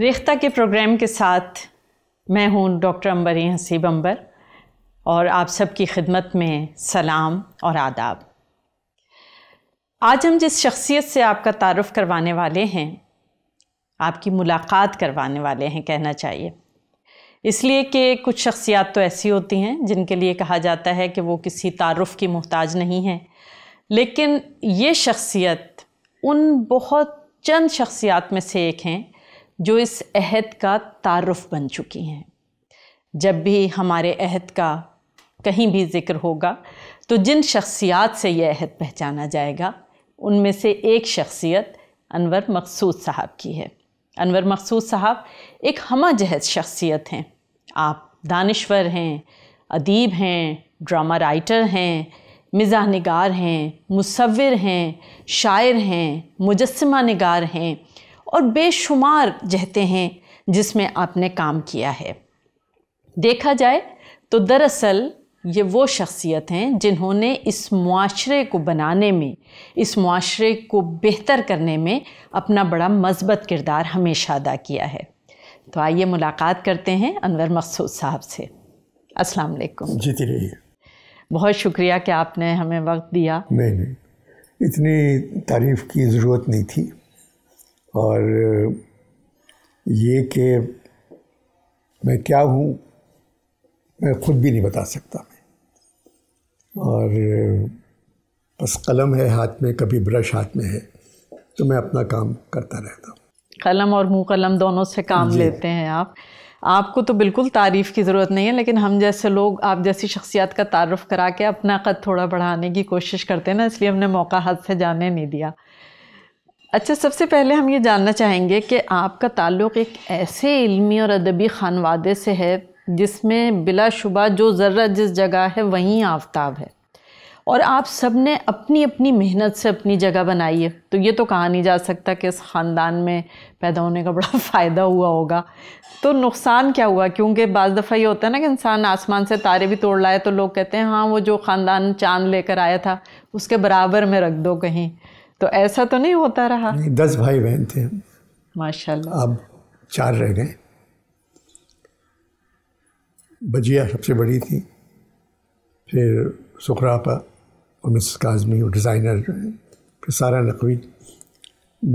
रेख्ता के प्रोग्राम के साथ मैं हूँ डॉक्टर अंबरी हसीब अंबर और आप सबकी खिदमत में सलाम और आदाब आज हम जिस शख्सियत से आपका तारफ़ करवाने वाले हैं आपकी मुलाकात करवाने वाले हैं कहना चाहिए इसलिए कि कुछ शख्सियात तो ऐसी होती हैं जिनके लिए कहा जाता है कि वो किसी तारफ़ की मोहताज नहीं है लेकिन ये शख्सियत उन बहुत चंद शख्सियात में से एक हैं जो इस अहद का तारफ़ बन चुकी हैं जब भी हमारे अहद का कहीं भी ज़िक्र होगा तो जिन शख्सियात से यह अहद पहचाना जाएगा उनमें से एक शख्सियत अनवर मकसूद साहब की है अनवर मकसूद साहब एक हम जहद शख्सियत हैं आप दानश्वर हैं अदीब हैं ड्रामा राइटर हैं मिज़ा नगार हैं मुसविर हैं शायर हैं मुजस्मा नगार हैं और बेशुमार जहते हैं जिसमें आपने काम किया है देखा जाए तो दरअसल ये वो शख्सियत हैं जिन्होंने इस माशरे को बनाने में इस माशरे को बेहतर करने में अपना बड़ा मजबत किरदार हमेशा अदा किया है तो आइए मुलाकात करते हैं अनवर मकसूद साहब से अस्सलाम वालेकुम जीती रहिए बहुत शुक्रिया कि आपने हमें वक्त दिया नहीं नहीं इतनी तारीफ़ की ज़रूरत नहीं थी और ये कि मैं क्या हूँ मैं खुद भी नहीं बता सकता मैं और बस कलम है हाथ में कभी ब्रश हाथ में है तो मैं अपना काम करता रहता हूँ कलम और मुँह कलम दोनों से काम लेते हैं आप आपको तो बिल्कुल तारीफ़ की ज़रूरत नहीं है लेकिन हम जैसे लोग आप जैसी शख्सियत का तारफ़ करा के अपना कद थोड़ा बढ़ाने की कोशिश करते हैं ना इसलिए हमने मौका हाथ से जाने नहीं दिया अच्छा सबसे पहले हम ये जानना चाहेंगे कि आपका ताल्लुक़ एक ऐसे इल्मी और अदबी खानवादे से है जिसमें बिलाशुबा जो ज़र्रा जिस जगह है वहीं आफ्ताब है और आप सब ने अपनी अपनी मेहनत से अपनी जगह बनाई है तो ये तो कहा नहीं जा सकता कि इस ख़ानदान में पैदा होने का बड़ा फ़ायदा हुआ होगा तो नुकसान क्या हुआ क्योंकि बज़ दफ़ा ये होता है ना कि इंसान आसमान से तारे भी तोड़ लाए तो लोग कहते हैं हाँ वो जो ख़ानदान चांद लेकर आया था उसके बराबर में रख दो कहीं तो ऐसा तो नहीं होता रहा नहीं दस भाई बहन थे माशाल्लाह अब चार रह गए बजिया सबसे बड़ी थी फिर सुखरापा और मिस काजमी वो डिज़ाइनर फिर सारा नकवी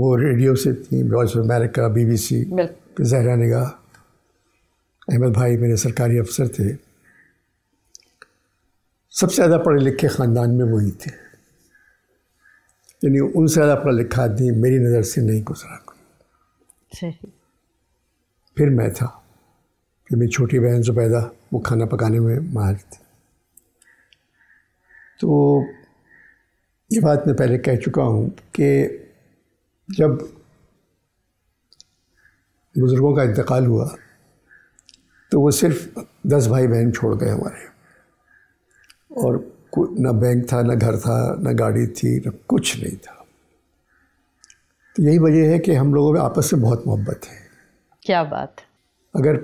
वो रेडियो से थी voice of America B B C फिर जहरा निगाह अहमद भाई मेरे सरकारी अफसर थे सबसे ज़्यादा पढ़े लिखे ख़ानदान में वही थे यानी उनसे ज़्यादा पढ़ा लिखा आदमी मेरी नज़र से नहीं गुजरा कोई फिर मैं था फिर मेरी छोटी बहन से पैदा वो खाना पकाने में माहिर थी तो ये बात मैं पहले कह चुका हूँ कि जब बुज़ुर्गों का इंतकाल हुआ तो वो सिर्फ दस भाई बहन छोड़ गए हमारे और ना बैंक था ना घर था न गाड़ी थी न कुछ नहीं था तो यही वजह है कि हम लोगों में आपस में बहुत मोहब्बत है क्या बात अगर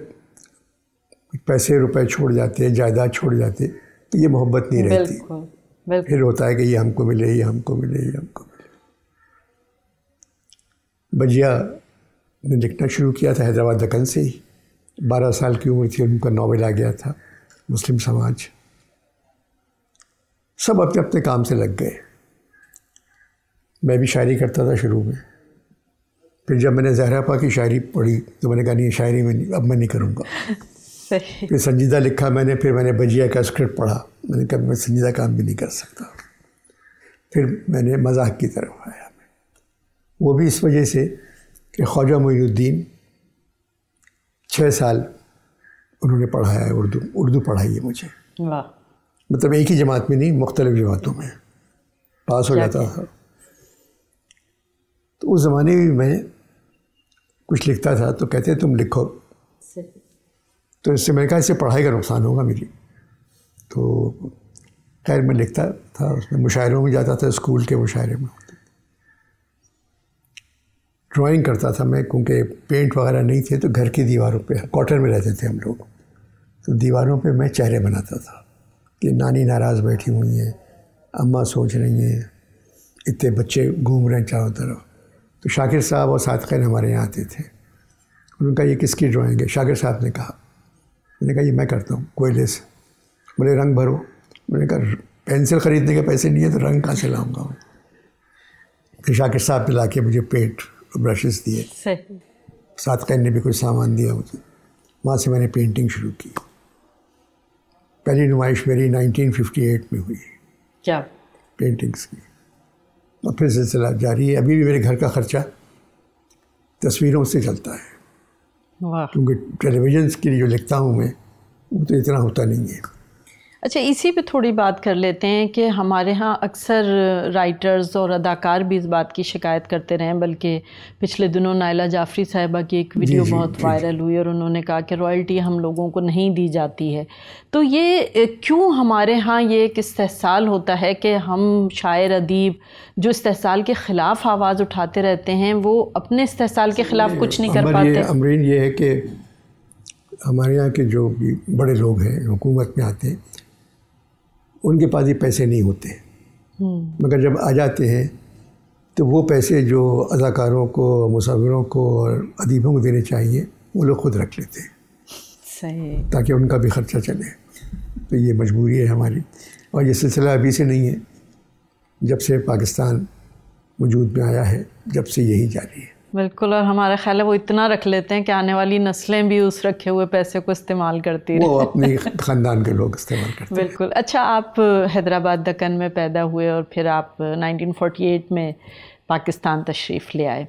पैसे रुपए छोड़ जाते हैं जायदाद छोड़ जाते तो ये मोहब्बत नहीं रहती बिल्कुल, फिर होता है कि ये हमको मिले ये हमको मिले ये हमको मिले बजिया ने लिखना शुरू किया था हैदराबाद दक्कन से ही बारह साल की उम्र थी उनका नावल आ गया था मुस्लिम समाज सब अपने अपने काम से लग गए मैं भी शायरी करता था शुरू में फिर जब मैंने जहरा पा की शायरी पढ़ी तो मैंने कहा नहीं शायरी में अब मैं नहीं करूँगा फिर संजीदा लिखा मैंने फिर मैंने बजिया का स्क्रिप्ट पढ़ा मैंने कहा मैं संजीदा काम भी नहीं कर सकता फिर मैंने मजाक की तरफ आया वो भी इस वजह से कि ख्वाजा मोइनुद्दीन छः साल उन्होंने पढ़ाया है उर्दू उर्दू पढ़ाई है मुझे वाह मतलब एक ही जमात में नहीं मुख्तलिफ जमातों में पास हो जाता था तो उस ज़माने में मैं कुछ लिखता था तो कहते तुम लिखो तो इससे मैंने कहा इससे पढ़ाई का नुकसान होगा मेरी तो खैर मैं लिखता था उसमें मुशायरों में जाता था स्कूल के मुशायरे में ड्राइंग करता था मैं क्योंकि पेंट वगैरह नहीं थे तो घर की दीवारों पे क्वार्टर में रहते थे हम लोग तो दीवारों पे मैं चेहरे बनाता था कि नानी नाराज़ बैठी हुई हैं अम्मा सोच रही हैं इतने बच्चे घूम रहे हैं चारों तरफ तो शाकिर साहब और सातकैन हमारे यहाँ आते थे उन्होंने कहा ये किसकी ड्राइंग है शाकिर साहब ने कहा मैंने कहा ये मैं करता हूँ कोयले से बोले रंग भरो मैंने कहा पेंसिल ख़रीदने के पैसे नहीं है तो रंग कहाँ से लाऊंगा मैं फिर शाकिर साहब ने ला के मुझे पेंट ब्रशेस दिए साथ ने भी कुछ सामान दिया मुझे वहाँ से मैंने पेंटिंग शुरू की पहली नुमाइश मेरी 1958 में हुई क्या पेंटिंग्स की और फिर सिलसिला जारी है अभी भी मेरे घर का खर्चा तस्वीरों से चलता है क्योंकि टेलीविजन के लिए जो लिखता हूँ मैं वो तो इतना होता नहीं है अच्छा इसी पे थोड़ी बात कर लेते हैं कि हमारे यहाँ अक्सर राइटर्स और अदाकार भी इस बात की शिकायत करते रहे बल्कि पिछले दिनों नायला जाफरी साहिबा की एक वीडियो बहुत वायरल हुई और उन्होंने कहा कि रॉयल्टी हम लोगों को नहीं दी जाती है तो ये क्यों हमारे यहाँ ये एक इस्तेसाल होता है कि हम शायर अदीब जो इस्तेसाल के ख़िलाफ़ आवाज़ उठाते रहते हैं वो अपने इस्तेसाल के ख़िलाफ़ कुछ नहीं कर पाते अमरीन ये है कि हमारे यहाँ के जो भी बड़े लोग हैं हुकूमत में आते हैं उनके पास ये पैसे नहीं होते मगर जब आ जाते हैं तो वो पैसे जो अदाकारों को मुसाविरों को और अदीबों को देने चाहिए वो लोग खुद रख लेते हैं सही ताकि उनका भी खर्चा चले तो ये मजबूरी है हमारी और ये सिलसिला अभी से नहीं है जब से पाकिस्तान वजूद में आया है जब से यही जारी है बिल्कुल और हमारा ख्याल है वो इतना रख लेते हैं कि आने वाली नस्लें भी उस रखे हुए पैसे को इस्तेमाल करती वो अपने ख़ानदान के लोग इस्तेमाल करते बिल्कुल अच्छा आप हैदराबाद दक्कन में पैदा हुए और फिर आप 1948 में पाकिस्तान तशरीफ़ ले आए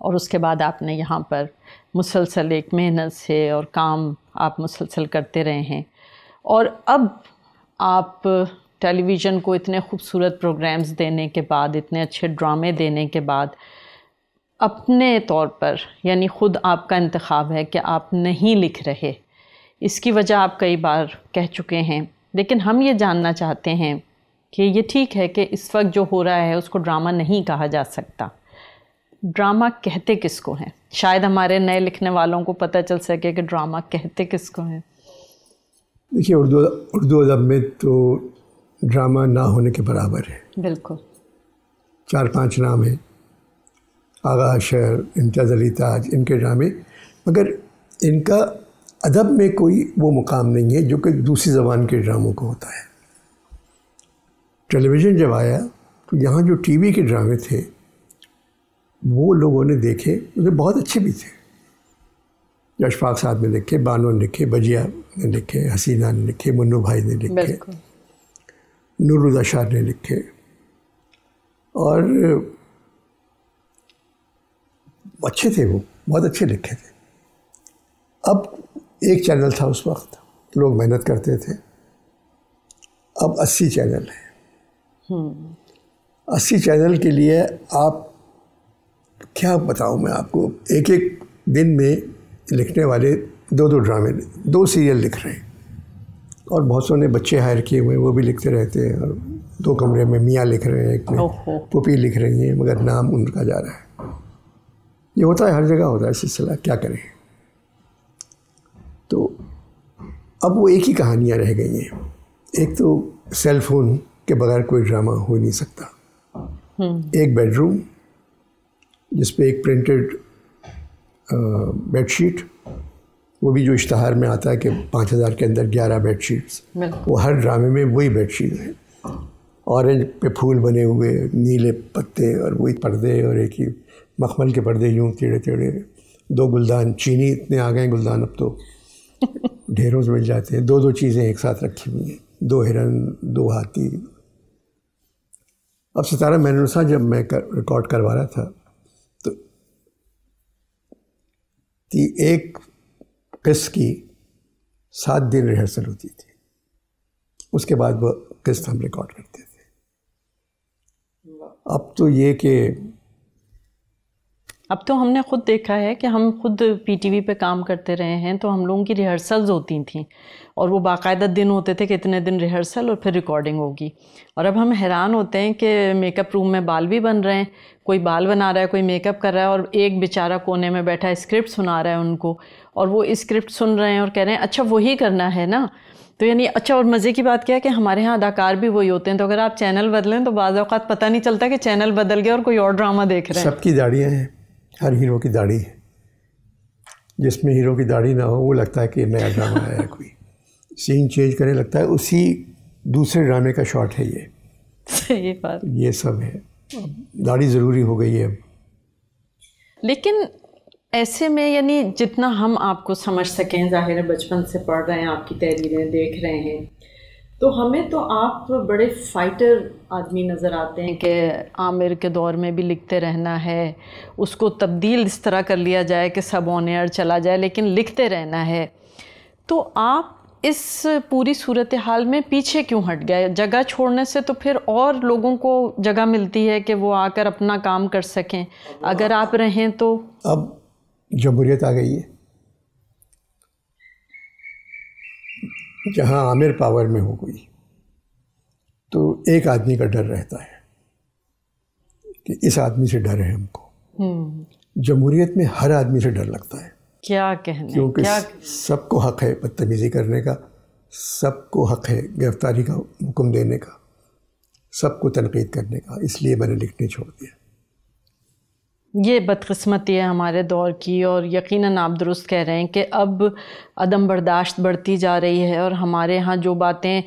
और उसके बाद आपने यहाँ पर मुसलसल एक मेहनत से और काम आप मुसलसल करते रहे हैं और अब आप टेलीविज़न को इतने खूबसूरत प्रोग्राम्स देने के बाद इतने अच्छे ड्रामे देने के बाद अपने तौर पर यानी ख़ुद आपका इंतखब है कि आप नहीं लिख रहे इसकी वजह आप कई बार कह चुके हैं लेकिन हम ये जानना चाहते हैं कि ये ठीक है कि इस वक्त जो हो रहा है उसको ड्रामा नहीं कहा जा सकता ड्रामा कहते किसको हैं शायद हमारे नए लिखने वालों को पता चल सके कि ड्रामा कहते किसको हैं देखिए उर्दू उर्दू अदब में तो ड्रामा ना होने के बराबर है बिल्कुल चार पांच नाम हैं आगा शहर इम्तियाज़ अली ताज इनके ड्रामे मगर इनका अदब में कोई वो मुकाम नहीं है जो कि दूसरी ज़बान के ड्रामों को होता है टेलीविज़न जब आया तो यहाँ जो टीवी के ड्रामे थे वो लोगों ने देखे मुझे बहुत अच्छे भी थे जो अशफाक साहब ने लिखे बानो ने लिखे बजिया ने लिखे हसीना ने लिखे मुन्नू भाई ने लिखे नूरुदा शाह ने लिखे और अच्छे थे वो बहुत अच्छे लिखे थे अब एक चैनल था उस वक्त लोग मेहनत करते थे अब अस्सी चैनल हैं हम्म। अस्सी चैनल के लिए आप क्या बताऊँ मैं आपको एक एक दिन में लिखने वाले दो दो ड्रामे दो सीरियल लिख रहे हैं और बहुत सोने बच्चे हायर किए हुए हैं वो भी लिखते रहते हैं और दो कमरे में मियाँ लिख रहे हैं एक में पुपी लिख रही हैं मगर नाम उनका जा रहा है ये होता है हर जगह होता है सिलसिला क्या करें तो अब वो एक ही कहानियाँ रह गई हैं एक तो सेल फोन के बगैर कोई ड्रामा हो नहीं सकता हम्म। एक बेडरूम जिस एक प्रिंटेड बेडशीट वो भी जो इश्तहार में आता है कि पाँच हज़ार के अंदर ग्यारह बेडशीट्स वो हर ड्रामे में वही बेडशीट है ऑरेंज पे फूल बने हुए नीले पत्ते और वही पर्दे और एक ही मखमल के पर्दे यूँ टेढ़े टेढ़े दो गुलदान चीनी इतने आ गए गुलदान अब तो ढेरों से मिल जाते हैं दो दो चीज़ें एक साथ रखी हुई हैं दो हिरन दो हाथी अब सितारा मैनुसा जब मैं कर, रिकॉर्ड करवा रहा था तो ती एक किस्त की सात दिन रिहर्सल होती थी उसके बाद वो किस्त हम रिकॉर्ड करते थे अब तो ये कि अब तो हमने खुद देखा है कि हम खुद पीटीवी पे काम करते रहे हैं तो हम लोगों की रिहर्सल्स होती थी और वो बाकायदा दिन होते थे कि इतने दिन रिहर्सल और फिर रिकॉर्डिंग होगी और अब हम हैरान होते हैं कि मेकअप रूम में बाल भी बन रहे हैं कोई बाल बना रहा है कोई मेकअप कर रहा है और एक बेचारा कोने में बैठा स्क्रिप्ट सुना रहा है उनको और वो स्क्रिप्ट सुन रहे हैं और कह रहे हैं अच्छा वही करना है ना तो यानी अच्छा और मज़े की बात क्या है कि हमारे यहाँ अदाकार भी वही होते हैं तो अगर आप चैनल बदलें तो बाज़ात पता नहीं चलता कि चैनल बदल गया और कोई और ड्रामा देख रहे हैं सबकी दाढ़ियाँ हैं हर हीरो की दाढ़ी है जिसमें हीरो की दाढ़ी ना हो वो लगता है कि नया ड्रामा आया है कोई सीन चेंज करें लगता है उसी दूसरे ड्रामे का शॉट है ये सही बात ये सब है दाढ़ी ज़रूरी हो गई है अब लेकिन ऐसे में यानी जितना हम आपको समझ सकें ज़ाहिर बचपन से पढ़ रहे हैं आपकी तहरीरें देख रहे हैं तो हमें तो आप बड़े फाइटर आदमी नज़र आते हैं कि आमिर के दौर में भी लिखते रहना है उसको तब्दील इस तरह कर लिया जाए कि सब ऑन एयर चला जाए लेकिन लिखते रहना है तो आप इस पूरी सूरत हाल में पीछे क्यों हट गए जगह छोड़ने से तो फिर और लोगों को जगह मिलती है कि वो आकर अपना काम कर सकें अगर आप रहें तो अब जमहूरियत आ गई है जहाँ आमिर पावर में हो गई तो एक आदमी का डर रहता है कि इस आदमी से डर है हमको हम्म। जमहूरियत में हर आदमी से डर लगता है क्या कहने क्योंकि सबको हक है बदतमीज़ी करने का सबको हक है गिरफ्तारी का हुक्म देने का सबको तनकीद करने का इसलिए मैंने लिखने छोड़ दिया ये बदकस्मती है हमारे दौर की और यकीनन आप दुरुस्त कह रहे हैं कि अब अदम बर्दाश्त बढ़ती जा रही है और हमारे यहाँ जो बातें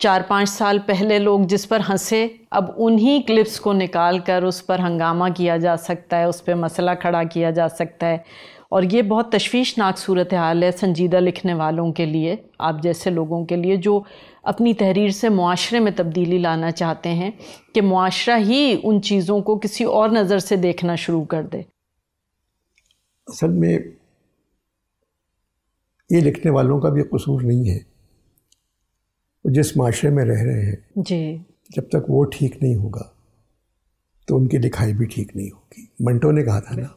चार पाँच साल पहले लोग जिस पर हंसे अब उन्हीं क्लिप्स को निकाल कर उस पर हंगामा किया जा सकता है उस पर मसला खड़ा किया जा सकता है और ये बहुत तश्वीशनाक सूरत हाल है संजीदा लिखने वालों के लिए आप जैसे लोगों के लिए जो अपनी तहरीर से माशरे में तब्दीली लाना चाहते हैं कि माशरा ही उन चीज़ों को किसी और नज़र से देखना शुरू कर दे असल में ये लिखने वालों का भी कसूर नहीं है वो जिस माशरे में रह रहे हैं जी जब तक वो ठीक नहीं होगा तो उनकी लिखाई भी ठीक नहीं होगी मंटो ने कहा था ना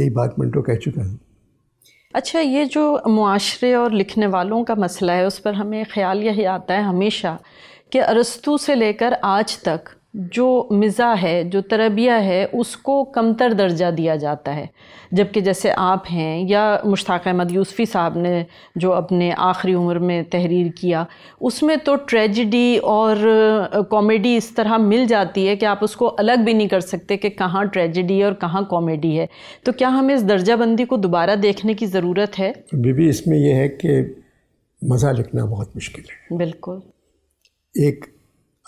यही बात मंटो कह चुका हूँ अच्छा ये जो मुआरे और लिखने वालों का मसला है उस पर हमें ख्याल यही आता है हमेशा कि अरस्तु से लेकर आज तक जो मिज़ा है जो तरबिया है उसको कमतर दर्जा दिया जाता है जबकि जैसे आप हैं या मुश्ताक अहमद यूसफ़ी साहब ने जो अपने आखिरी उम्र में तहरीर किया उसमें तो ट्रेजिडी और कॉमेडी इस तरह मिल जाती है कि आप उसको अलग भी नहीं कर सकते कि कहाँ ट्रेजिडी और कहाँ कॉमेडी है तो क्या हमें इस दर्जाबंदी को दोबारा देखने की ज़रूरत है बीबी इसमें यह है कि मज़ा लिखना बहुत मुश्किल है बिल्कुल एक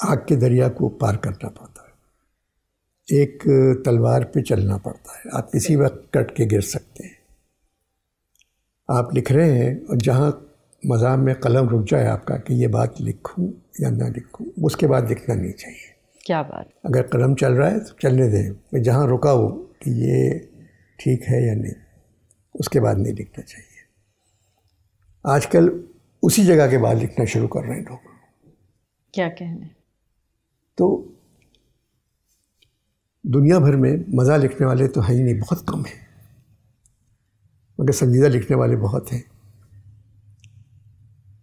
आग के दरिया को पार करना पड़ता है एक तलवार पे चलना पड़ता है आप किसी वक्त कट के गिर सकते हैं आप लिख रहे हैं और जहाँ मज़ाम में कलम रुक जाए आपका कि ये बात लिखूं या ना लिखूं उसके बाद लिखना नहीं चाहिए क्या बात अगर कलम चल रहा है तो चलने दें जहाँ रुका हो कि ये ठीक है या नहीं उसके बाद नहीं लिखना चाहिए आजकल उसी जगह के बाद लिखना शुरू कर रहे हैं लोग क्या कहने तो दुनिया भर में मज़ा लिखने वाले तो हैं ही नहीं बहुत कम हैं मगर संजीदा लिखने वाले बहुत हैं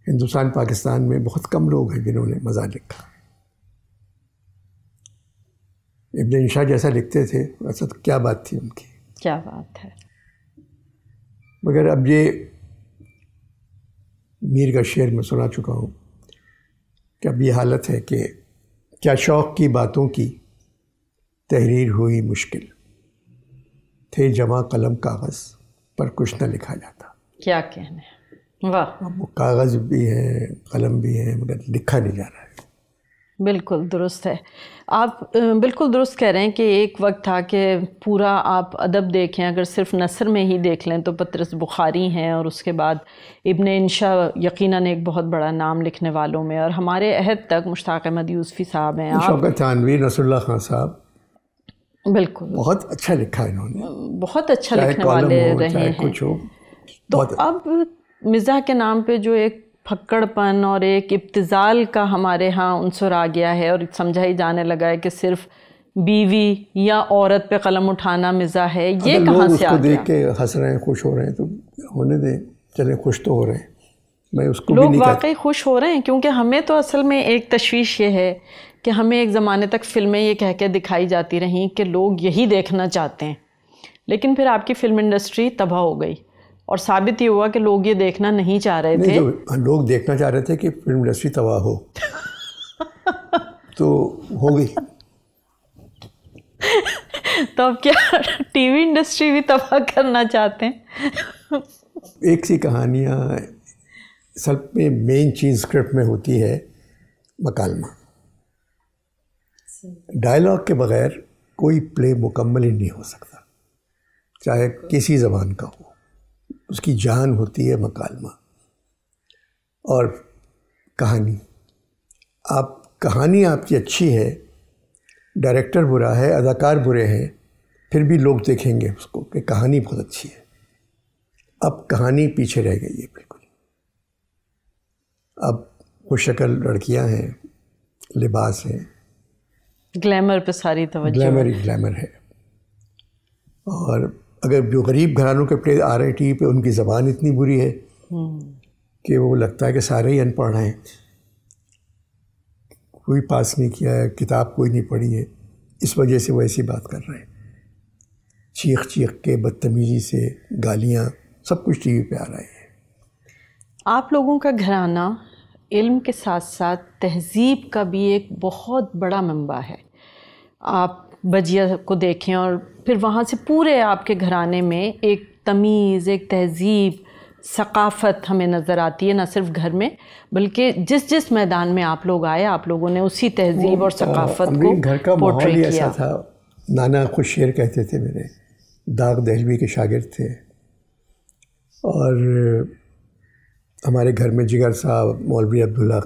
हिंदुस्तान पाकिस्तान में बहुत कम लोग हैं जिन्होंने मज़ा लिखा इबन इशा जैसा लिखते थे ऐसा अच्छा, तो क्या बात थी उनकी क्या बात है मगर अब ये मीर का शेर मैं सुना चुका हूँ कि अब ये हालत है कि क्या शौक़ की बातों की तहरीर हुई मुश्किल थे जमा कलम कागज़ पर कुछ न लिखा जाता क्या कहने वाह कागज़ भी है कलम भी है मगर लिखा नहीं जा रहा है बिल्कुल दुरुस्त है आप बिल्कुल दुरुस्त कह रहे हैं कि एक वक्त था कि पूरा आप अदब देखें अगर सिर्फ नसर में ही देख लें तो पत्रस बुखारी हैं और उसके बाद इबन इंशा यकीनन एक बहुत बड़ा नाम लिखने वालों में और हमारे अहद तक मुश्ताक अहमद यूसफ़ी साहब हैं शौकत नसरुल्ला खान साहब बिल्कुल बहुत अच्छा लिखा इन्होंने बहुत अच्छा लिखने वाले रहे हैं तो अब मिर्ज़ा के नाम पे जो एक फक्कड़पन और एक इब्तज़ाल का हमारे यहाँ अनसर आ गया है और समझा ही जाने लगा है कि सिर्फ बीवी या औरत पे कलम उठाना मिजा है ये कहाँ से आ देख के हंस रहे हैं खुश हो रहे हैं तो होने दें चले खुश तो हो रहे हैं मैं उसको लोग वाकई खुश हो रहे हैं क्योंकि हमें तो असल में एक तश्वीश ये है कि हमें एक ज़माने तक फ़िल्में ये कह के दिखाई जाती रहीं कि लोग यही देखना चाहते हैं लेकिन फिर आपकी फ़िल्म इंडस्ट्री तबाह हो गई और साबित ये हुआ कि लोग ये देखना नहीं चाह रहे थे लोग देखना चाह रहे थे कि फिल्म इंडस्ट्री तबाह हो तो हो गई तो अब क्या टीवी इंडस्ट्री भी तबाह करना चाहते हैं एक सी कहानियाँ सब में मेन चीज स्क्रिप्ट में होती है मकालमा डायलॉग के बगैर कोई प्ले मुकम्मल ही नहीं हो सकता चाहे किसी ज़बान का हो उसकी जान होती है मकालमा और कहानी आप कहानी आपकी अच्छी है डायरेक्टर बुरा है अदाकार बुरे हैं फिर भी लोग देखेंगे उसको कि कहानी बहुत अच्छी है अब कहानी पीछे रह गई है बिल्कुल अब खुशकल लड़कियां हैं लिबास हैं ग्लैमर पे सारी तवज्जो ग्लैमर ही ग्लैमर है और अगर जो गरीब घरानों के प्ले आ रहे हैं टी वी पर उनकी ज़बान इतनी बुरी है कि वो लगता है कि सारे ही अनपढ़ हैं कोई पास नहीं किया है किताब कोई नहीं पढ़ी है इस वजह से वो ऐसी बात कर रहे हैं चीख चीख के बदतमीज़ी से गालियाँ सब कुछ टी वी पर आ रहा है आप लोगों का घराना इल्म के साथ साथ तहज़ीब का भी एक बहुत बड़ा मंबा है आप बजिया को देखें और फिर वहाँ से पूरे आपके घराने में एक तमीज़ एक तहज़ीब सकाफ़त हमें नज़र आती है ना सिर्फ घर में बल्कि जिस जिस मैदान में आप लोग आए आप लोगों ने उसी तहजीब और सकाफ़त को घर का माहौल ही ऐसा था नाना खुश शेर कहते थे मेरे दाग दहलवी के शागिर थे और हमारे घर में जिगर साहब मौलवी अब्दुल्ला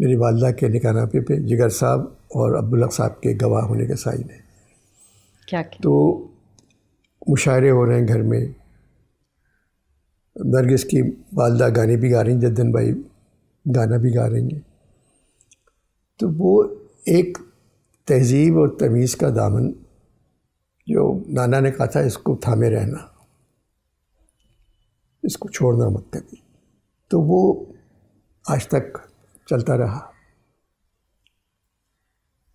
मेरी वालदा के निकाना पे पे जिगर साहब और अब्दुल्ला साहब के गवाह होने के साइन है क्या क्या? तो मुशायरे हो रहे हैं घर में नरगिस की वालदा गाने भी गा रही हैं जद्दन भाई गाना भी गा रही हैं तो वो एक तहजीब और तमीज़ का दामन जो नाना ने कहा था इसको थामे रहना इसको छोड़ना मत कभी तो वो आज तक चलता रहा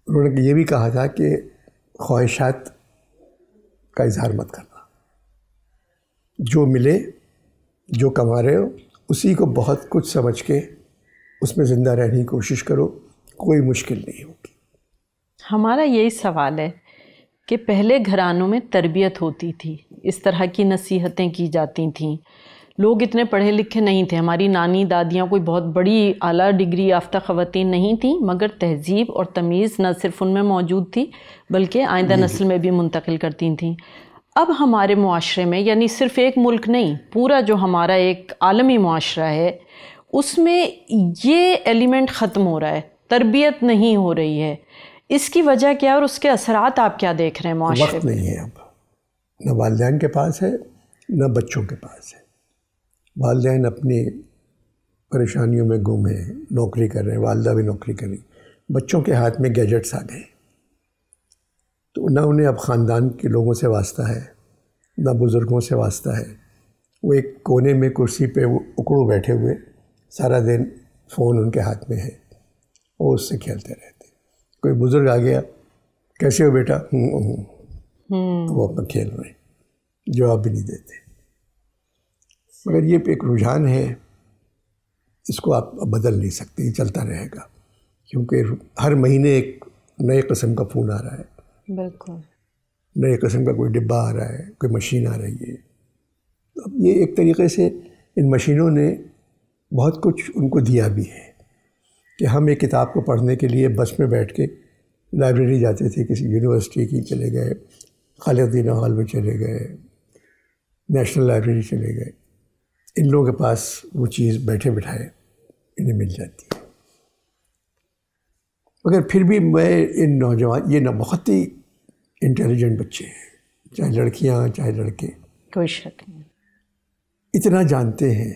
उन्होंने ये भी कहा था कि ख्वाहिशात का इजहार मत करना जो मिले जो कमा रहे हो उसी को बहुत कुछ समझ के उसमें ज़िंदा रहने की कोशिश करो कोई मुश्किल नहीं होगी हमारा यही सवाल है कि पहले घरानों में तरबियत होती थी इस तरह की नसीहतें की जाती थीं लोग इतने पढ़े लिखे नहीं थे हमारी नानी दादियाँ कोई बहुत बड़ी आला डिग्री याफ्ता ख़वान नहीं थीं मगर तहजीब और तमीज़ न सिर्फ उनमें मौजूद थी बल्कि आइंदा नस्ल में भी मुंतकिल करती थीं अब हमारे माशरे में यानी सिर्फ एक मुल्क नहीं पूरा जो हमारा एक आलमी माशरा है उसमें ये एलिमेंट ख़त्म हो रहा है तरबियत नहीं हो रही है इसकी वजह क्या और उसके असरात आप क्या देख रहे हैं माशरे वक्त नहीं है अब न वालदेन के पास है न बच्चों के पास है वालदेन अपनी परेशानियों में गुम हैं नौकरी कर रहे हैं वालदा भी नौकरी कर रही बच्चों के हाथ में गैजेट्स आ गए तो ना उन्हें अब ख़ानदान के लोगों से वास्ता है ना बुज़ुर्गों से वास्ता है वो एक कोने में कुर्सी पे वो उकड़ू बैठे हुए सारा दिन फ़ोन उनके हाथ में है वो उससे खेलते रहते कोई बुज़ुर्ग आ गया कैसे हो बेटा हूँ तो हम्म। वो अपना खेल रहे जवाब भी नहीं देते मगर ये एक रुझान है इसको आप बदल नहीं सकते ये चलता रहेगा क्योंकि हर महीने एक नए कस्म का फ़ोन आ रहा है बिल्कुल नए कस्म का कोई डिब्बा आ रहा है कोई मशीन आ रही है तो अब ये एक तरीके से इन मशीनों ने बहुत कुछ उनको दिया भी है कि हम एक किताब को पढ़ने के लिए बस में बैठ के लाइब्रेरी जाते थे किसी यूनिवर्सिटी की चले गए खालिदीन हॉल में चले गए नेशनल लाइब्रेरी चले गए इन लोगों के पास वो चीज़ बैठे बैठाए इन्हें मिल जाती है मगर फिर भी मैं इन नौजवान ये ना बहुत ही इंटेलिजेंट बच्चे हैं चाहे लड़कियां चाहे लड़के कोई शक नहीं इतना जानते हैं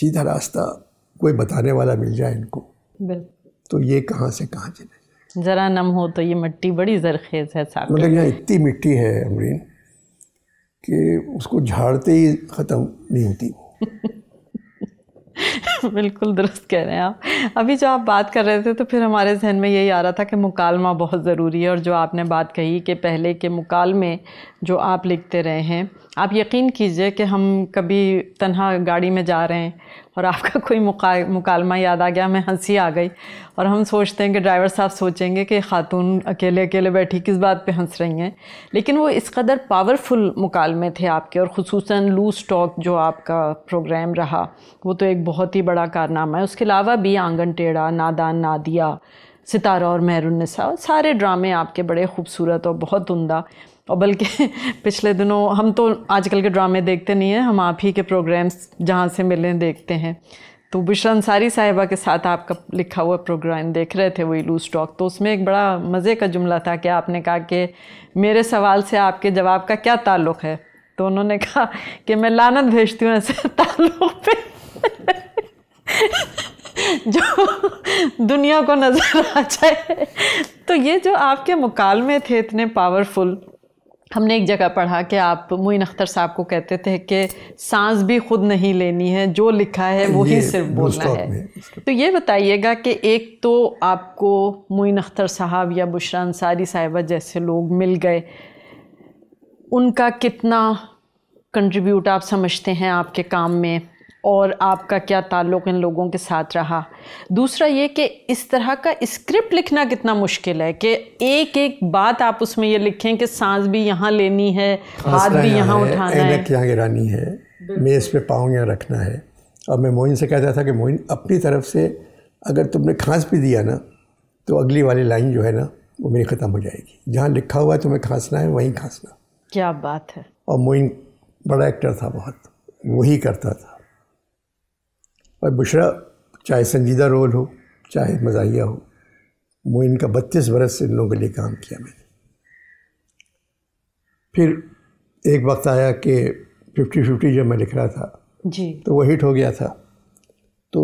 सीधा रास्ता कोई बताने वाला मिल जाए इनको तो ये कहाँ से कहाँ चले जाए जरा नम हो तो ये मिट्टी बड़ी जरखेज है मगर यहाँ इतनी मिट्टी है अमरीन कि उसको झाड़ते ही ख़त्म नहीं होती बिल्कुल दुरुस्त कह रहे हैं आप अभी जो आप बात कर रहे थे तो फिर हमारे जहन में यही आ रहा था कि मुकालमा बहुत ज़रूरी है और जो आपने बात कही कि पहले के मुकालमे जो आप लिखते रहे हैं आप यकीन कीजिए कि हम कभी तनहा गाड़ी में जा रहे हैं और आपका कोई मुका मुकालमा याद आ गया मैं हंसी आ गई और हम सोचते हैं कि ड्राइवर साहब सोचेंगे कि खातून अकेले अकेले बैठी किस बात पे हंस रही हैं लेकिन वो इस कदर पावरफुल मुकालमे थे आपके और खसूस लूज टॉक जो आपका प्रोग्राम रहा वो तो एक बहुत ही बड़ा कारनामा है उसके अलावा भी आंगन टेढ़ा नादान नादिया सितारा और महरुन्नसा सारे ड्रामे आपके बड़े खूबसूरत और बहुत उमदा और बल्कि पिछले दिनों हम तो आजकल के ड्रामे देखते नहीं हैं हम आप ही के प्रोग्राम्स जहाँ से मिलें देखते हैं तो बुशरा अंसारी साहिबा के साथ आपका लिखा हुआ प्रोग्राम देख रहे थे वही लूज टॉक तो उसमें एक बड़ा मज़े का जुमला था कि आपने कहा कि मेरे सवाल से आपके जवाब का क्या ताल्लुक़ है तो उन्होंने कहा कि मैं लानत भेजती हूँ ऐसे ताल्लुक़ पे जो दुनिया को नज़र आ जाए तो ये जो आपके मुकालमे थे इतने पावरफुल हमने एक जगह पढ़ा कि आप मुइन अख्तर साहब को कहते थे कि सांस भी खुद नहीं लेनी है जो लिखा है वो ही सिर्फ बोलना है तो ये बताइएगा कि एक तो आपको मुइन अख्तर साहब या बुशरा अंसारी साहिबा जैसे लोग मिल गए उनका कितना कंट्रीब्यूट आप समझते हैं आपके काम में और आपका क्या ताल्लुक़ इन लोगों के साथ रहा दूसरा ये कि इस तरह का स्क्रिप्ट लिखना कितना मुश्किल है कि एक एक बात आप उसमें ये लिखें कि सांस भी यहाँ लेनी है हाथ भी यहाँ उठाना है यहाँ गिरानी है मेज़ पे पाँव यहाँ रखना है और मैं मोइन से कहता था कि मोइन अपनी तरफ से अगर तुमने खांस भी दिया ना तो अगली वाली लाइन जो है ना वो मेरी ख़त्म हो जाएगी जहाँ लिखा हुआ है तुम्हें खांसना है वहीं खांसना क्या बात है और मोइन बड़ा एक्टर था बहुत वही करता था और बुशरा चाहे संजीदा रोल हो चाहे मजाहिया हो मोइन का बत्तीस बरस से इन लोगों के लिए काम किया मैंने फिर एक वक्त आया कि फिफ्टी फिफ्टी जब मैं लिख रहा था जी तो वो हिट हो गया था तो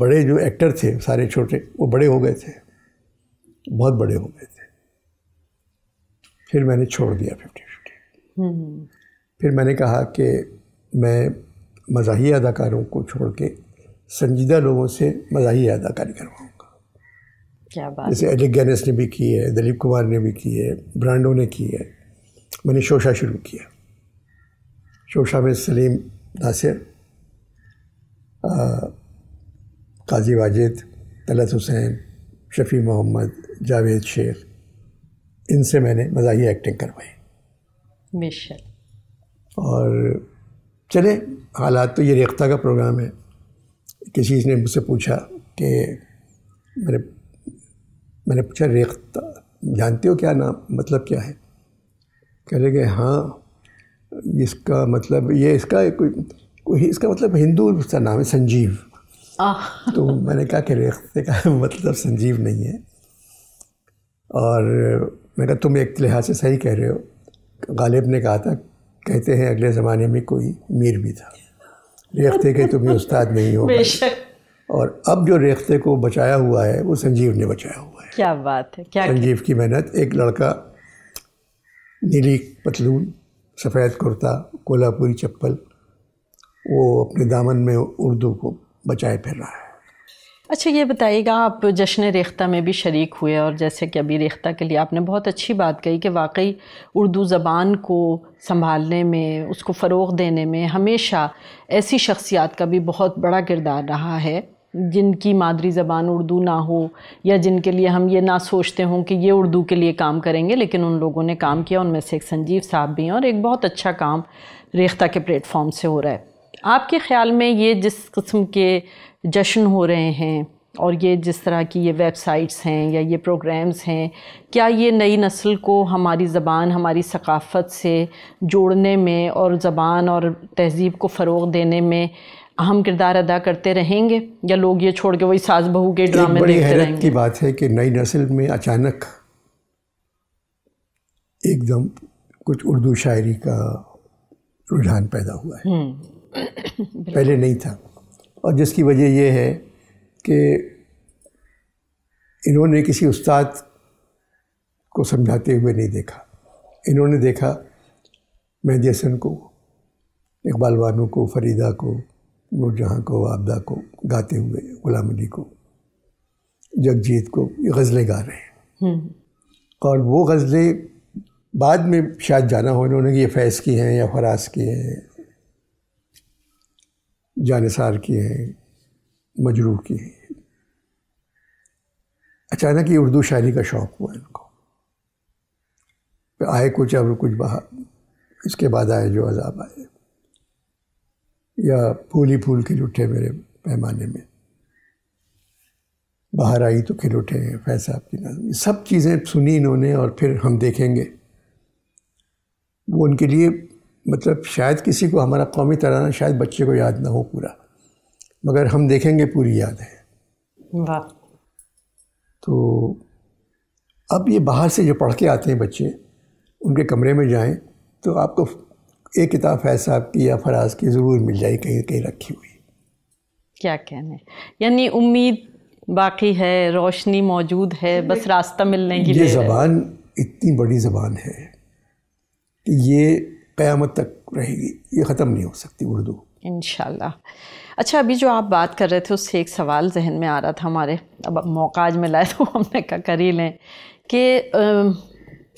बड़े जो एक्टर थे सारे छोटे वो बड़े हो गए थे बहुत बड़े हो गए थे फिर मैंने छोड़ दिया फिफ्टी फिफ्टी हम्म। फिर मैंने कहा कि मैं मज़ाही अदाकारों को छोड़ के संजीदा लोगों से मजाही अदाकारी करवाऊँगा क्या बात जैसे अजय गैनस ने भी की है दिलीप कुमार ने भी की है ब्रांडो ने की है मैंने शोशा शुरू किया शोशा में सलीम नासिर काजी वाजिद तलत हुसैन शफ़ी मोहम्मद जावेद शेख इनसे मैंने मजाही एक्टिंग करवाई मिशन और चले हालात तो ये रेख्ता का प्रोग्राम है किसी ने मुझसे पूछा कि मैंने मैंने पूछा रेख्ता जानते हो क्या नाम मतलब क्या है कह रहे गए हाँ इसका मतलब ये इसका कोई इसका मतलब हिंदू उसका नाम है संजीव तो मैंने कहा कि रेखते का मतलब संजीव नहीं है और मैंने कहा तुम एक लिहाज से सही कह रहे हो गालिब ने कहा था कहते हैं अगले ज़माने में कोई मीर भी था रेखते के तुम्हें उस्ताद नहीं हो और अब जो रेखते को बचाया हुआ है वो संजीव ने बचाया हुआ है क्या बात है क्या संजीव की मेहनत एक लड़का नीली पतलून सफ़ेद कुर्ता कोल्हापुरी चप्पल वो अपने दामन में उर्दू को बचाए फिर रहा है अच्छा ये बताइएगा आप जश्न रेख्ता में भी शरीक हुए और जैसे कि अभी रेख्ता के लिए आपने बहुत अच्छी बात कही कि वाकई उर्दू ज़बान को संभालने में उसको फ़रोग देने में हमेशा ऐसी शख्सियात का भी बहुत बड़ा किरदार रहा है जिनकी मादरी ज़बान उर्दू ना हो या जिनके लिए हम ये ना सोचते हों कि ये उर्दू के लिए काम करेंगे लेकिन उन लोगों ने काम किया उनमें से एक संजीव साहब भी हैं और एक बहुत अच्छा काम रेख्ता के प्लेटफॉर्म से हो रहा है आपके ख्याल में ये जिस किस्म के जश्न हो रहे हैं और ये जिस तरह की ये वेबसाइट्स हैं या ये प्रोग्राम्स हैं क्या ये नई नस्ल को हमारी ज़बान हमारी सकाफ़त से जोड़ने में और ज़बान और तहज़ीब को फ़रोग देने में अहम किरदार अदा करते रहेंगे या लोग ये छोड़ के वही सास बहू के ड्रामे बड़ी हैरत की बात है कि नई नस्ल में अचानक एकदम कुछ उर्दू शायरी का रुझान पैदा हुआ है हम्म। पहले नहीं था और जिसकी वजह यह है कि इन्होंने किसी उस्ताद को समझाते हुए नहीं देखा इन्होंने देखा मेहदी हसन को इकबाल वानू को फरीदा को नूरजहाँ को आबदा को गाते हुए गुलाम अली को जगजीत को ये गज़लें गा रहे हैं हम्म। और वो गज़लें बाद में शायद जाना हो इन्होंने ये फैज़ की हैं या फराज की हैं जानसार की हैं मजरू की हैं अचानक ही उर्दू शायरी का शौक़ हुआ इनको आए कुछ अब कुछ बाहर इसके बाद आए जो अजाब आए या फूल ही फूल खिल उठे मेरे पैमाने में बाहर आई तो उठे हैं फैसा आपकी नजर सब चीज़ें सुनी इन्होंने और फिर हम देखेंगे वो उनके लिए मतलब शायद किसी को हमारा कौमी तराना शायद बच्चे को याद ना हो पूरा मगर हम देखेंगे पूरी याद है वाह तो अब ये बाहर से जो पढ़ के आते हैं बच्चे उनके कमरे में जाएं तो आपको एक किताब फैज साहब की या फराज की ज़रूर मिल जाएगी कहीं कहीं रखी हुई क्या कहने यानी उम्मीद बाकी है रोशनी मौजूद है बस रास्ता मिलने की ये ज़बान इतनी बड़ी ज़बान है कि ये क़्यामत तक रहेगी ये ख़त्म नहीं हो सकती उर्दू इन अच्छा अभी जो आप बात कर रहे थे उससे एक सवाल जहन में आ रहा था हमारे अब मौका आज मिला है तो हमने कहा कर ही लें कि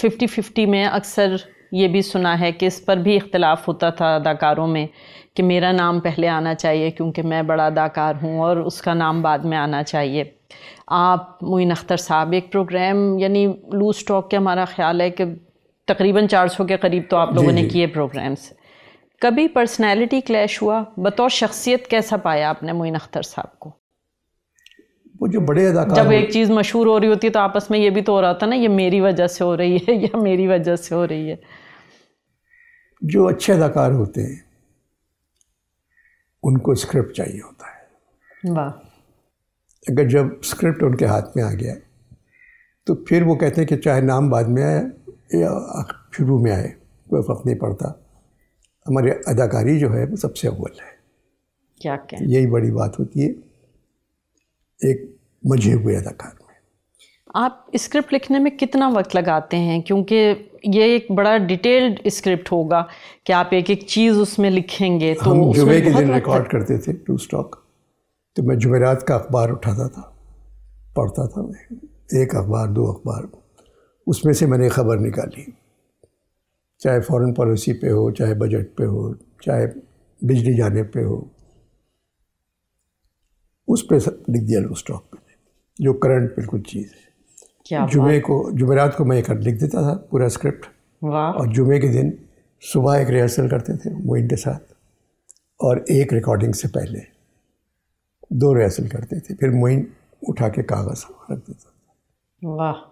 फ़िफ्टी फिफ्टी में अक्सर ये भी सुना है कि इस पर भी इख्तलाफ होता था अदाकारों में कि मेरा नाम पहले आना चाहिए क्योंकि मैं बड़ा अदाकार हूँ और उसका नाम बाद में आना चाहिए आप मुइन अख्तर साहब एक प्रोग्राम यानी लूज टॉक के हमारा ख्याल है कि तकरीबन 400 के करीब तो आप लोगों ने किए प्रोग्राम्स कभी पर्सनालिटी क्लैश हुआ बतौर शख्सियत कैसा पाया आपने मोइन अख्तर साहब को वो जो बड़े अदाकार जब एक चीज़ मशहूर हो रही होती है तो आपस में ये भी तो हो रहा था ना ये मेरी वजह से हो रही है या मेरी वजह से हो रही है जो अच्छे अदाकार होते हैं उनको स्क्रिप्ट चाहिए होता है वाह अगर जब स्क्रिप्ट उनके हाथ में आ गया तो फिर वो कहते हैं कि चाहे नाम बाद में आया या शुरू में आए कोई फ़र्क नहीं पड़ता हमारी अदाकारी जो है वो सबसे अव्वल है क्या क्या यही बड़ी बात होती है एक मझे हुए अदाकार में आप स्क्रिप्ट लिखने में कितना वक्त लगाते हैं क्योंकि ये एक बड़ा डिटेल्ड स्क्रिप्ट होगा कि आप एक एक चीज़ उसमें लिखेंगे तो हम जुमे के दिन रिकॉर्ड करते थे टू स्टॉक तो मैं जुमेरात का अखबार उठाता था पढ़ता था मैं एक अखबार दो अखबार उसमें से मैंने खबर निकाली चाहे फॉरेन पॉलिसी पे हो चाहे बजट पे हो चाहे बिजली जाने पे हो उस पे लिख दिया लो स्टॉक पे जो करंट बिल्कुल चीज़ है जुमे को जुमेरात को मैं एक लिख देता था पूरा स्क्रिप्ट और जुमे के दिन सुबह एक रिहर्सल करते थे मोइन के साथ और एक रिकॉर्डिंग से पहले दो रिहर्सल करते थे फिर मोइन उठा के कागज़ रख देता था वाह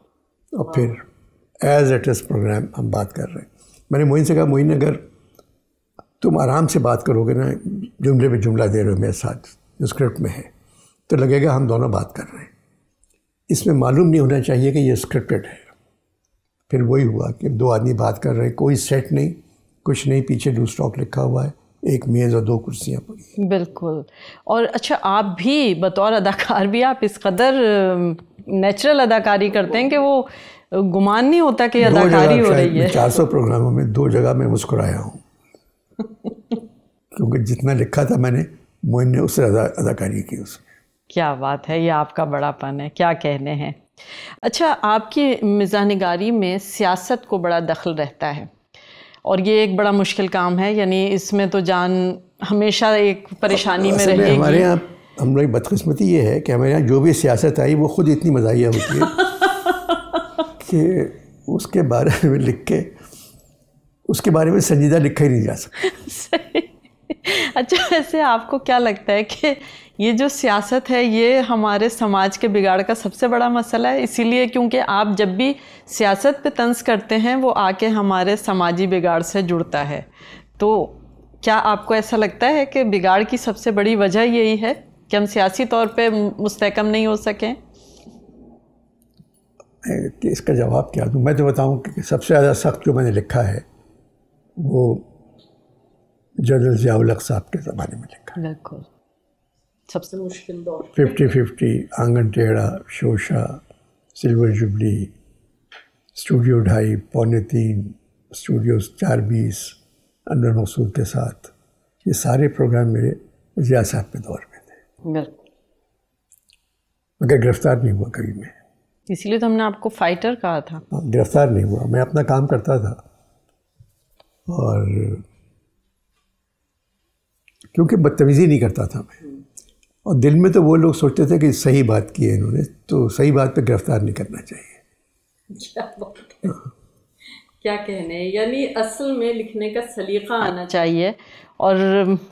और फिर एज इट इज़ प्रोग्राम हम बात कर रहे हैं मैंने मोहन से कहा मोहन अगर तुम आराम से बात करोगे ना जुमले में जुमला दे रहे हो मेरे साथ जो स्क्रिप्ट में है तो लगेगा हम दोनों बात कर रहे हैं इसमें मालूम नहीं होना चाहिए कि ये स्क्रिप्टेड है फिर वही हुआ कि दो आदमी बात कर रहे हैं कोई सेट नहीं कुछ नहीं पीछे डू स्टॉक लिखा हुआ है एक मेज़ और दो कुर्सियाँ पड़ी बिल्कुल और अच्छा आप भी बतौर अदाकार भी आप इस कदर नेचुरल अदाकारी करते हैं कि वो गुमान नहीं होता कि अदाकारी हो रही है चार सौ प्रोग्रामों में दो जगह मैं मुस्कुराया हूँ क्योंकि जितना लिखा था मैंने मोइन ने उससे अदाकारी की उसमें क्या बात है ये आपका बड़ापन है क्या कहने हैं अच्छा आपकी मिजानगारी में सियासत को बड़ा दखल रहता है और ये एक बड़ा मुश्किल काम है यानी इसमें तो जान हमेशा एक परेशानी में रहेगी हमारे यहाँ हम लोग बदकस्मती ये है कि हमारे यहाँ जो भी सियासत आई वो खुद इतनी मजाया होती है कि उसके बारे में लिख के उसके बारे में संजीदा लिखा ही नहीं जा सकता अच्छा वैसे आपको क्या लगता है कि ये जो सियासत है ये हमारे समाज के बिगाड़ का सबसे बड़ा मसला है इसीलिए क्योंकि आप जब भी सियासत पे तंज करते हैं वो आके हमारे समाजी बिगाड़ से जुड़ता है तो क्या आपको ऐसा लगता है कि बिगाड़ की सबसे बड़ी वजह यही है कि हम सियासी तौर पे मुस्तकम नहीं हो सकें कि इसका जवाब क्या दूँ मैं तो बताऊँ कि सबसे ज़्यादा सख्त जो मैंने लिखा है वो जनरल जियाउलक साहब के ज़माने में लिखा बिल्कुल सबसे मुश्किल दौर फिफ्टी फिफ्टी आंगन टेढ़ा शोशा सिल्वर जुबली स्टूडियो ढाई पौने तीन स्टूडियो चार बीस अनवर मसूद के साथ ये सारे प्रोग्राम मेरे जिया साहब के दौर में मगर गिरफ्तार नहीं हुआ कभी मैं इसीलिए तो हमने आपको फाइटर कहा था हाँ, गिरफ्तार नहीं हुआ मैं अपना काम करता था और क्योंकि बदतमीज़ी नहीं करता था मैं और दिल में तो वो लोग सोचते थे कि सही बात की है इन्होंने तो सही बात पे गिरफ्तार नहीं करना चाहिए क्या कहने यानी असल में लिखने का सलीका आना चाहिए और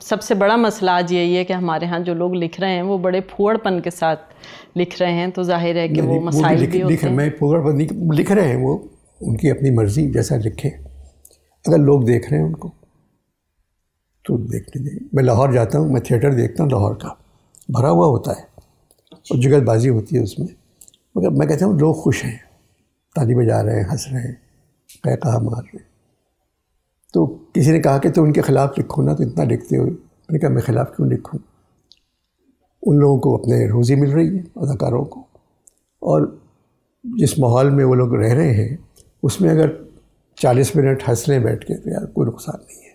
सबसे बड़ा मसला आज यही है कि हमारे यहाँ जो लोग लिख रहे हैं वो बड़े फूहड़पन के साथ लिख रहे हैं तो जाहिर है कि वो मसाइल लिख रहे हैं मैं लिख रहे हैं वो उनकी अपनी मर्ज़ी जैसा लिखे अगर लोग देख रहे हैं उनको तो देखने लीजिए मैं लाहौर जाता हूँ मैं थिएटर देखता हूँ लाहौर का भरा हुआ होता है और जगतबाजी होती है उसमें मगर मैं कहता हूँ लोग खुश हैं ताली जा रहे हैं हंस रहे हैं कहा मार रहे हैं तो किसी ने कहा कि तो उनके ख़िलाफ़ लिखो ना तो इतना लिखते हुए मैंने कहा मैं ख़िलाफ़ क्यों लिखूँ उन लोगों को अपने रोज़ी मिल रही है अदाकारों को और जिस माहौल में वो लोग रह रहे हैं उसमें अगर चालीस मिनट हंसने बैठ के तो यार कोई नुकसान नहीं है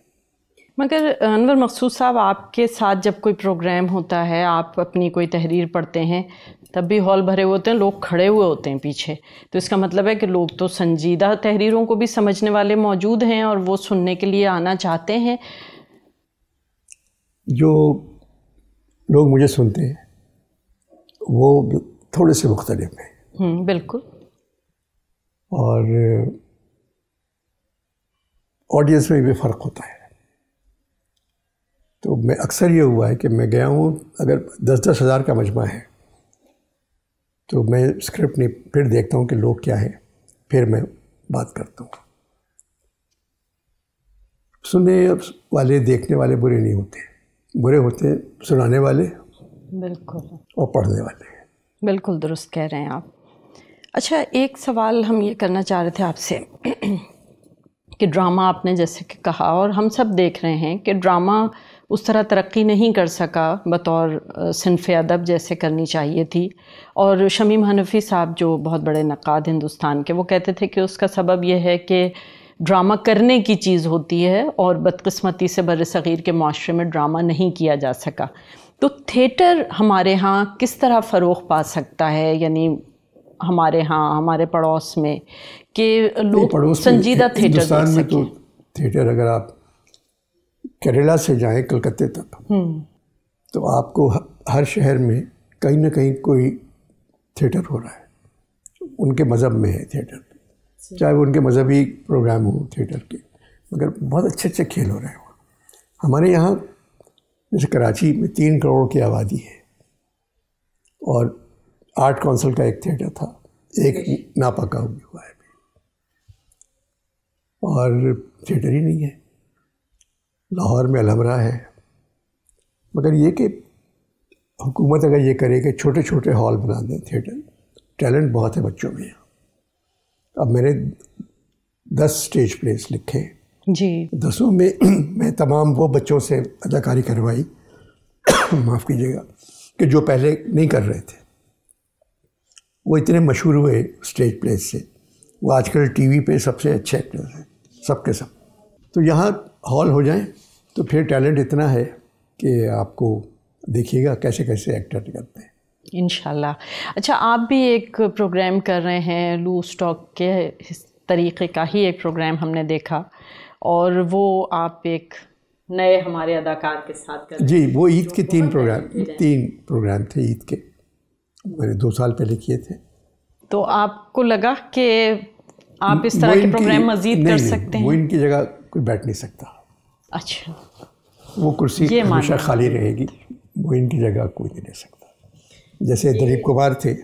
मगर अनवर मखसूस साहब आपके साथ जब कोई प्रोग्राम होता है आप अपनी कोई तहरीर पढ़ते हैं तब भी हॉल भरे हुए होते हैं लोग खड़े हुए होते हैं पीछे तो इसका मतलब है कि लोग तो संजीदा तहरीरों को भी समझने वाले मौजूद हैं और वो सुनने के लिए आना चाहते हैं जो लोग मुझे सुनते हैं वो थोड़े से मुख्तलिफ हैं हम्म, बिल्कुल और ऑडियंस में भी फ़र्क होता है तो मैं अक्सर ये हुआ है कि मैं गया हूँ अगर दस दस हज़ार का मजमा है तो मैं स्क्रिप्ट नहीं फिर देखता हूँ कि लोग क्या हैं फिर मैं बात करता हूँ सुनने वाले देखने वाले बुरे नहीं होते बुरे होते सुनाने वाले बिल्कुल और पढ़ने वाले बिल्कुल दुरुस्त कह रहे हैं आप अच्छा एक सवाल हम ये करना चाह रहे थे आपसे कि ड्रामा आपने जैसे कि कहा और हम सब देख रहे हैं कि ड्रामा उस तरह तरक्की नहीं कर सका बतौर सिनफ अदब जैसे करनी चाहिए थी और शमीम हनफी साहब जो बहुत बड़े नक़ाद हिंदुस्तान के वो कहते थे कि उसका सबब यह है कि ड्रामा करने की चीज़ होती है और बदकस्मती से बर सग़ीर के माशरे में ड्रामा नहीं किया जा सका तो थिएटर हमारे यहाँ किस तरह फ़रोग पा सकता है यानी हमारे यहाँ हमारे पड़ोस में कि लोग संजीदा थिएटर में तो थिएटर अगर आप केरला से जाएं कलकत्ते तक हम्म। तो आपको हर शहर में कहीं ना कहीं कोई थिएटर हो रहा है उनके मज़हब में है थिएटर अच्छा। चाहे वो उनके मज़हबी प्रोग्राम हो थिएटर के मगर बहुत अच्छे अच्छे खेल हो रहे हैं हमारे यहाँ जैसे कराची में तीन करोड़ की आबादी है और आर्ट कौंसिल का एक थिएटर था एक नापाका हुआ है और थिएटर ही नहीं है लाहौर में अलमरा है मगर ये कि हुकूमत अगर ये करे कि छोटे छोटे हॉल बना दें थिएटर टैलेंट बहुत है बच्चों में अब मैंने दस स्टेज प्लेस लिखे जी दसों में मैं तमाम वो बच्चों से अदाकारी करवाई माफ़ कीजिएगा कि जो पहले नहीं कर रहे थे वो इतने मशहूर हुए स्टेज प्लेस से वो आजकल टीवी पे सबसे अच्छे एक्टर्स हैं सबके सब तो यहाँ हॉल हो जाएं तो फिर टैलेंट इतना है कि आपको देखिएगा कैसे कैसे एक्टर करते हैं इन अच्छा आप भी एक प्रोग्राम कर रहे हैं लू स्टॉक के तरीक़े का ही एक प्रोग्राम हमने देखा और वो आप एक नए हमारे अदाकार के साथ कर जी वो ईद के तो तीन प्रोग्राम तीन प्रोग्राम थे ईद के मैंने दो साल पहले किए थे तो आपको लगा कि आप इस तरह के प्रोग्राम मज़ीद कर सकते हैं वो इनकी जगह कोई बैठ नहीं सकता अच्छा वो कुर्सी हमेशा खाली रहेगी वो इनकी जगह कोई नहीं ले सकता जैसे दिलीप कुमार थे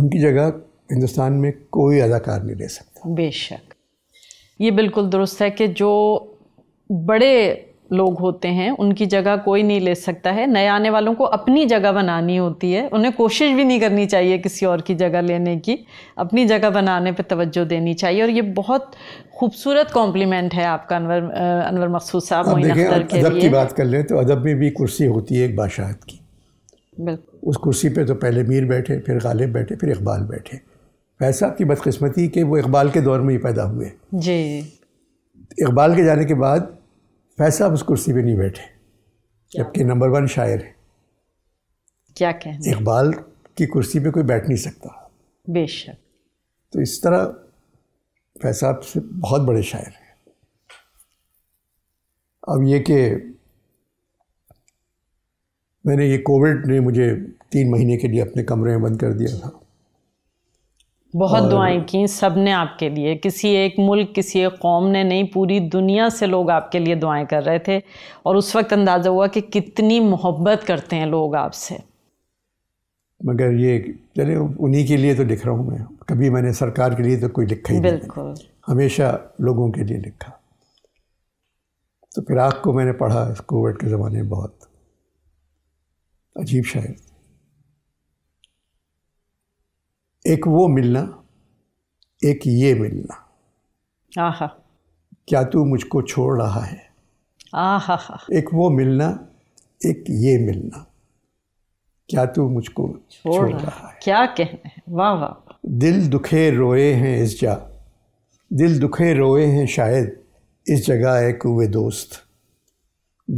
उनकी जगह हिंदुस्तान में कोई अदाकार नहीं ले सकता बेशक ये बिल्कुल दुरुस्त है कि जो बड़े लोग होते हैं उनकी जगह कोई नहीं ले सकता है नए आने वालों को अपनी जगह बनानी होती है उन्हें कोशिश भी नहीं करनी चाहिए किसी और की जगह लेने की अपनी जगह बनाने पर तवज्जो देनी चाहिए और ये बहुत खूबसूरत कॉम्प्लीमेंट है आपका अनवर अनवर मखसूस साहब अदब की बात कर लें तो अदब में भी कुर्सी होती है एक बादशाहत की बिल्कुल उस कुर्सी पर तो पहले मीर बैठे फिर गालिब बैठे फिर इकबाल बैठे फैज साहब की बदकस्मती कि वो इकबाल के दौर में ही पैदा हुए जी इकबाल के जाने के बाद साहब उस कुर्सी पे नहीं बैठे जबकि नंबर वन शायर है क्या कहें इकबाल की कुर्सी पे कोई बैठ नहीं सकता बेशक तो इस तरह साहब से बहुत बड़े शायर हैं अब ये कि मैंने ये कोविड ने मुझे तीन महीने के लिए अपने कमरे में बंद कर दिया था बहुत दुआएं की सब ने आपके लिए किसी एक मुल्क किसी एक कौम ने नहीं पूरी दुनिया से लोग आपके लिए दुआएं कर रहे थे और उस वक्त अंदाज़ा हुआ कि कितनी मोहब्बत करते हैं लोग आपसे मगर ये चले उन्हीं के लिए तो लिख रहा हूँ मैं कभी मैंने सरकार के लिए तो कोई लिखा ही बिल्कुल हमेशा लोगों के लिए लिखा तो आग को मैंने पढ़ा कोविड के ज़माने में बहुत अजीब शायद एक वो मिलना एक ये मिलना आहा क्या तू मुझको छोड़ रहा है आहा एक वो मिलना एक ये मिलना क्या तू मुझको छोड़, रहा, रहा है क्या कहने वाह वाह दिल दुखे रोए हैं इस जा दिल दुखे रोए हैं शायद इस जगह है कुए दोस्त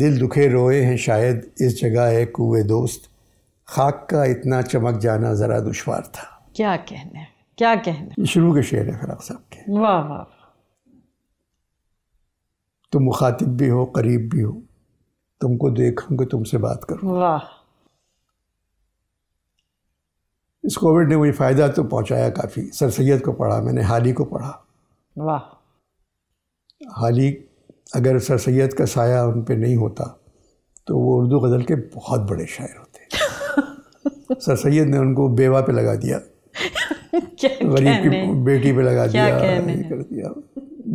दिल दुखे रोए हैं शायद इस जगह है कुए दोस्त खाक का इतना चमक जाना ज़रा दुशवार था क्या कहने क्या कहने शुरू के शेर है खराब साहब के वाह वाह तुम मुखातिब भी हो करीब भी हो तुमको देखूंगा तुमसे बात करूँ वाह इस कोविड ने मुझे फ़ायदा तो पहुंचाया काफ़ी सर सैद को पढ़ा मैंने हाल ही को पढ़ा वाह हाली अगर सर सैद का साया उन पर नहीं होता तो वो उर्दू गज़ल के बहुत बड़े शायर होते सर सैद ने उनको बेवा पे लगा दिया क्या गरीब की बेटी पे लगा दिया कर दिया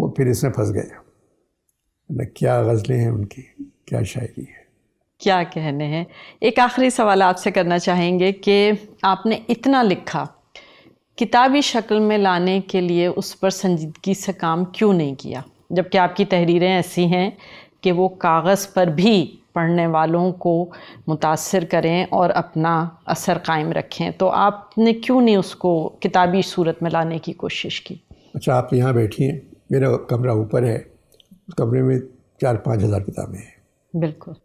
वो फिर इसमें फंस गए क्या गज़लें हैं उनकी क्या शायरी है क्या कहने हैं एक आखिरी सवाल आपसे करना चाहेंगे कि आपने इतना लिखा किताबी शक्ल में लाने के लिए उस पर संजीदगी से काम क्यों नहीं किया जबकि आपकी तहरीरें ऐसी हैं कि वो कागज़ पर भी पढ़ने वालों को मुतासर करें और अपना असर कायम रखें तो आपने क्यों नहीं उसको किताबी सूरत में लाने की कोशिश की अच्छा आप यहाँ बैठी हैं मेरा कमरा ऊपर है कमरे में चार पाँच हज़ार किताबें हैं बिल्कुल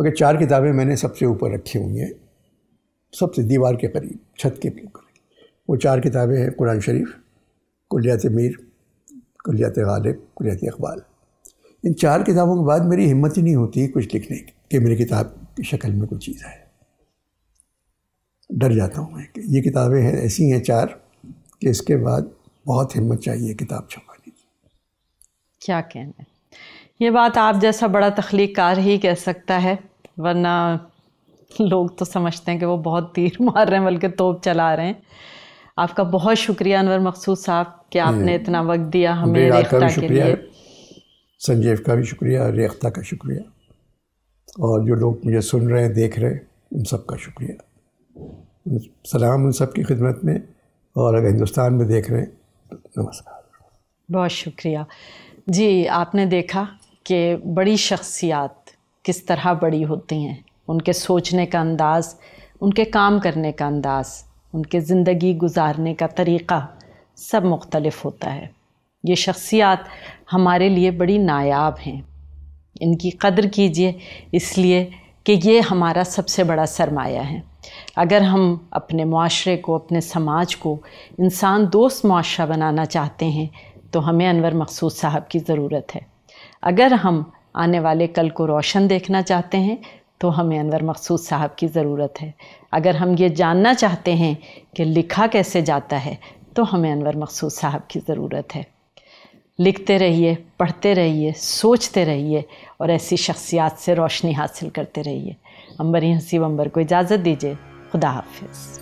मगर चार किताबें मैंने सबसे ऊपर रखी हुई हैं सबसे दीवार के करीब छत के करीब वो चार किताबें हैं कुरान शरीफ कुलियात मीर कुलियात गालिब कुलियात इकबाल इन चार किताबों के बाद मेरी हिम्मत ही नहीं होती कुछ लिखने की कि मेरी किताब की शक्ल में कोई चीज़ है डर जाता हूँ मैं ये किताबें हैं ऐसी हैं चार कि इसके बाद बहुत हिम्मत चाहिए किताब छपाने की क्या कहना ये बात आप जैसा बड़ा तख्लीकार ही कह सकता है वरना लोग तो समझते हैं कि वो बहुत तीर मार रहे हैं बल्कि तोप चला रहे हैं आपका बहुत शुक्रिया अनवर मकसूद साहब कि हम्म। आपने इतना वक्त दिया हमें रेख्ता के लिए संजीव का भी शुक्रिया रेख्ता का शुक्रिया और जो लोग मुझे सुन रहे हैं देख रहे हैं उन सब का शुक्रिया सलाम उन सब की खिदमत में और अगर हिंदुस्तान में देख रहे हैं तो नमस्कार बहुत शुक्रिया जी आपने देखा कि बड़ी शख्सियात किस तरह बड़ी होती हैं उनके सोचने का अंदाज़ उनके काम करने का अंदाज़ उनके ज़िंदगी गुजारने का तरीक़ा सब मुख्तलफ होता है ये शख्सियात हमारे लिए बड़ी नायाब हैं इनकी कदर कीजिए इसलिए कि ये हमारा सबसे बड़ा सरमाया है अगर हम अपने माशरे को अपने समाज को इंसान दोस्त मुआरा बनाना चाहते हैं तो हमें अनवर मखसूद साहब की ज़रूरत है अगर हम आने वाले कल को रोशन देखना चाहते हैं तो हमें अनवर मकसूद साहब की ज़रूरत है अगर हम ये जानना चाहते हैं कि लिखा कैसे जाता है तो हमें अनवर मकसूद साहब की ज़रूरत है लिखते रहिए पढ़ते रहिए सोचते रहिए और ऐसी शख्सियात से रोशनी हासिल करते रहिए अंबर हंसी अंबर को इजाज़त दीजिए खुदा हाफिज़